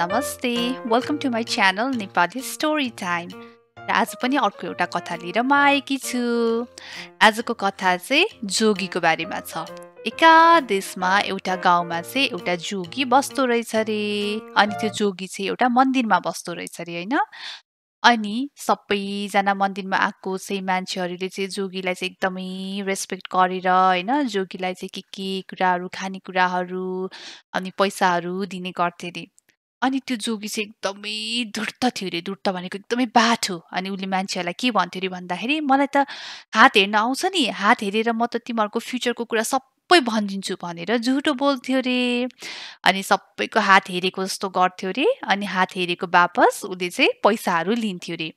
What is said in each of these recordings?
नमस्ते welcome to my channel Nepali story time र आज पनि अर्को एउटा कथा लिएर म आएकी छु आजको कथा चाहिँ जोगीको बारेमा छ एका देशमा एउटा गाउँमा चाहिँ एउटा जोगी बस्दो रहेछ अरे अनि त्यो जोगी चाहिँ एउटा मन्दिरमा बस्दो रहेछ अरे होइन अनि सबैजना मन्दिरमा आएको चाहिँ मान्छेहरूले चाहिँ जोगीलाई चाहिँ एकदमै रेस्पेक्ट गरेर होइन जोगीलाई चाहिँ के के कुराहरू खानेकुराहरू अनि पैसाहरू दिने गर्थे अरे अनि त्यो जोगी चाहिँ एकदमै धुर्त थियो अरे धुर्त भनेको एकदमै बाठो अनि उसले मान्छेहरूलाई के भन्थ्यो अरे भन्दाखेरि मलाई त हात हेर्न आउँछ नि हात हेरेर म त तिमीहरूको फ्युचरको कुरा सबै भनिदिन्छु भनेर झुटो बोल्थ्यो अरे अनि सबैको हात हेरेको जस्तो गर्थ्यो अरे अनि हात हेरेको वापस उसले चाहिँ पैसाहरू लिन्थ्यो अरे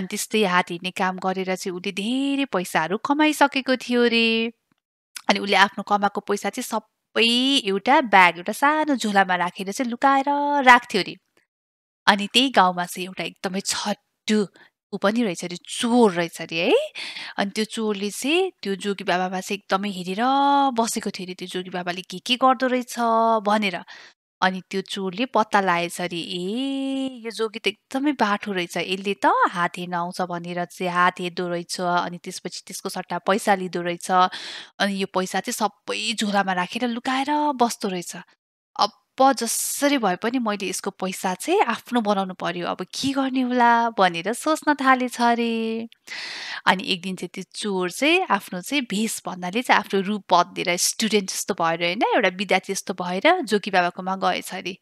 अनि त्यस्तै हात हेर्ने काम गरेर चाहिँ उसले धेरै पैसाहरू कमाइसकेको थियो अरे अनि उसले आफ्नो कमाएको पैसा चाहिँ सब सबै एउटा ब्याग एउटा सानो झोलामा राखेर चाहिँ लुकाएर राख्थ्यो अरे अनि त्यही गाउँमा चाहिँ एउटा एकदमै छट्टु ऊ पनि रहेछ अरे चोर रहेछ अरे है अनि त्यो चोरले चाहिँ त्यो जोगी बाबामा चाहिँ एकदमै हेरेर बसेको थियो अरे त्यो जोगी बाबाले के के गर्दो रहेछ भनेर अनि त्यो चोरले पत्ता लगाएछ अरे ए यो जोगी त एकदमै बाठो रहेछ यसले त हात हेर्न आउँछ भनेर चाहिँ हात हेर्दो रहेछ अनि त्यसपछि त्यसको सट्टा पैसा लिँदो रहेछ अनि यो पैसा चाहिँ सबै झोलामा राखेर लुकाएर बस्दो रहेछ अब जसरी भए पनि मैले यसको पैसा चाहिँ आफ्नो बनाउनु पर्यो अब के गर्ने होला भनेर सोच्न थालेछ अरे अनि एक दिन चाहिँ त्यो चोर चाहिँ आफ्नो चाहिँ भेष भन्नाले चाहिँ आफ्नो रूप बदलेर स्टुडेन्ट जस्तो भएर होइन एउटा विद्यार्थी जस्तो भएर जोगी बाबाकोमा गएछ अरे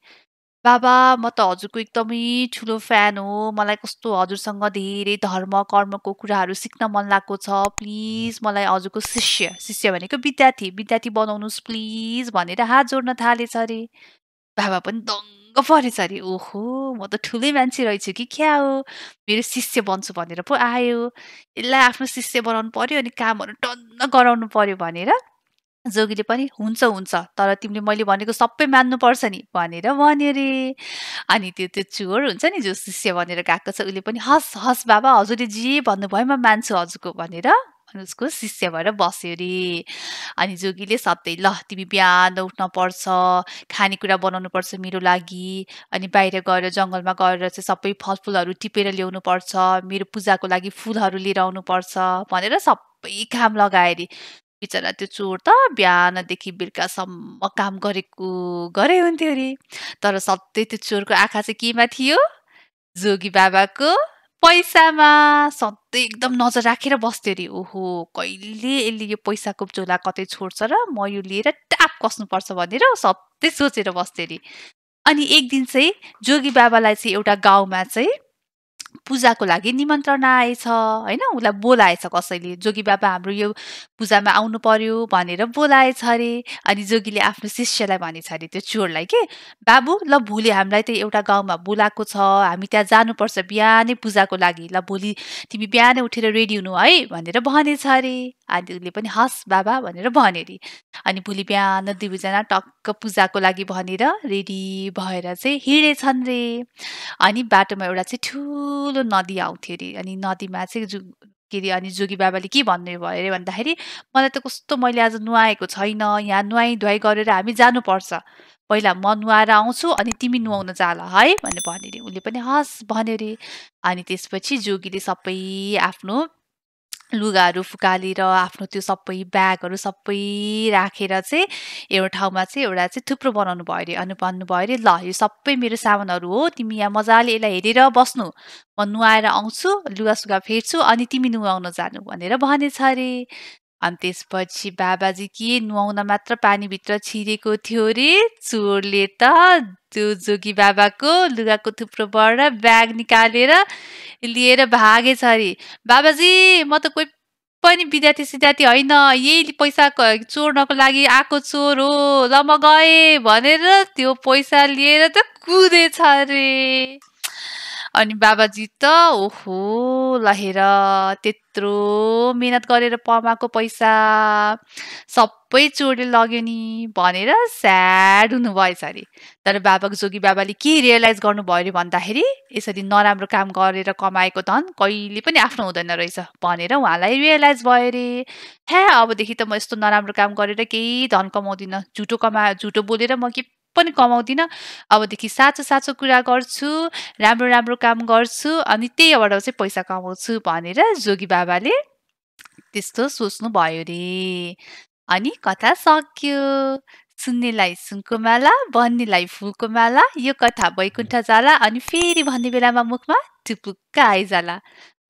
बाबा म त हजुरको एकदमै ठुलो फ्यान हो मलाई कस्तो हजुरसँग धेरै धर्म कर्मको कुराहरू सिक्न मन लागेको छ प्लिज मलाई हजुरको शिष्य शिष्य भनेको विद्यार्थी विद्यार्थी बनाउनुहोस् प्लिज भनेर हात जोड्न थालेछ अरे बाबा पनि दङ अरे ओहो म त ठुलै मान्छे रहेछु कि क्या हो मेरो शिष्य बन्छु भनेर पो आयो यसलाई आफ्नो शिष्य बनाउनु पर्यो अनि कामहरू टन्न गराउनु पर्यो भनेर जोगीले पनि हुन्छ हुन्छ तर तिमीले मैले भनेको सबै मान्नुपर्छ नि भनेर भन्यो अरे अनि त्यो त्यो चोर हुन्छ नि जो शिष्य भनेर गएको छ उसले पनि हस् हस् बाबा हजुरले जे भन्नुभयो म मान्छु हजुरको भनेर उसको शिष्य भएर बस्यो अरे अनि जोगीले सधैँ ल तिमी बिहान उठ्न पर्छ खानेकुरा बनाउनु पर्छ मेरो लागि अनि बाहिर गएर जङ्गलमा गएर चाहिँ सबै फलफुलहरू टिपेर ल्याउनु पर्छ मेरो पूजाको लागि फुलहरू लिएर आउनुपर्छ भनेर सबै काम लगायो अरे बिचरा त्यो चोर त बिहानदेखि बेलुकासम्म काम गरेको गरे हुन्थ्यो अरे तर सधैँ त्यो चोरको आँखा चाहिँ केमा थियो जोगी बाबाको पैसामा सधैँ एकदम नजर राखेर बस्थ्यो अरे ओहो कहिले यसले यो पैसाको झोला कतै छोड्छ र म यो लिएर टाप कस्नुपर्छ भनेर सधैँ सोचेर बस्थ्यो अरे अनि एक दिन चाहिँ जोगी बाबालाई चाहिँ एउटा गाउँमा चाहिँ पूजाको लागि निमन्त्रणा आएछ होइन उसलाई बोलाएछ कसैले जोगी बाबा हाम्रो यो पूजामा आउनु पर्यो भनेर बोलाएछ अरे अनि जोगीले आफ्नो शिष्यलाई भनेछ अरे त्यो चोरलाई के बाबु ल भोलि हामीलाई त एउटा गाउँमा बोलाएको छ हामी त्यहाँ जानुपर्छ बिहानै पूजाको लागि ल भोलि तिमी बिहानै उठेर रेडी हुनु है भनेर भनेछ अरे आदिले पनि हस् बाबा भनेर भन्यो अरे अनि भोलि बिहान दुईजना टक्क पूजाको लागि भनेर रेडी भएर चाहिँ हिँडेछन् रे अनि बाटोमा एउटा चाहिँ ठुलो नदी आउँथ्यो अरे अनि नदीमा चाहिँ जु के अरे अनि जोगी बाबाले के भन्नुभयो अरे भन्दाखेरि मलाई त कस्तो मैले आज नुहाएको छैन यहाँ नुहाइ धुवाइ गरेर हामी जानुपर्छ पहिला म नुहाएर आउँछु अनि तिमी नुहाउन जाला है भनेर भन्यो अरे उसले पनि हस् भन्यो अरे अनि त्यसपछि जोगीले सबै आफ्नो लुगाहरू फुकालेर आफ्नो त्यो सबै ब्यागहरू सबै राखेर चाहिँ एउटा ठाउँमा चाहिँ एउटा चाहिँ थुप्रो बनाउनु भयो अरे अनि भन्नुभयो अरे ल यो सबै मेरो सामानहरू हो तिमी यहाँ मजाले यसलाई हेरेर बस्नु म नुहाएर आउँछु लुगासुगा फेर्छु अनि तिमी नुहाउन जानु भनेर भनेछ अरे अनि त्यसपछि बाबाजी के नुहाउन मात्र पानीभित्र छिरेको थियो रे चोरले त त्यो जोगी बाबाको लुगाको थुप्रोबाट ब्याग निकालेर लिएर भागेछ अरे बाबाजी म त कोही पनि विद्यार्थी सिद्धार्थी होइन यही पैसा चोर्नको लागि आएको चोर हो ल म गएँ भनेर त्यो पैसा लिएर त कुदेछ अरे अनि बाबाजी त ओहो लहेर त्यत्रो मिहिनेत गरेर पमाएको पैसा सबै चोरले लग्यो नि भनेर स्याड हुनुभएछ अरे तर बाबाको जोगी बाबाले के रियलाइज गर्नुभयो अरे भन्दाखेरि यसरी नराम्रो काम गरेर कमाएको धन कहिले पनि आफ्नो हुँदैन रहेछ भनेर उहाँलाई रियलाइज भयो अरे ह्या अबदेखि त म यस्तो नराम्रो काम गरेर केही धन कमाउँदिनँ झुटो कमा झुटो बोलेर म के पनि कमाउँदिनँ अबदेखि साँचो साँचो कुरा गर्छु राम्रो राम्रो काम गर्छु अनि त्यहीबाट चाहिँ पैसा कमाउँछु भनेर जोगी बाबाले त्यस्तो सोच्नु भयो रे अनि कथा सक्यो सुन्नेलाई सुनको माला भन्नेलाई फुलको माला यो कथा वैकुण्ठ जाला अनि फेरि भन्ने बेलामा मुखमा टुपुक्क आइजाला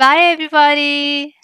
बाई एभ्री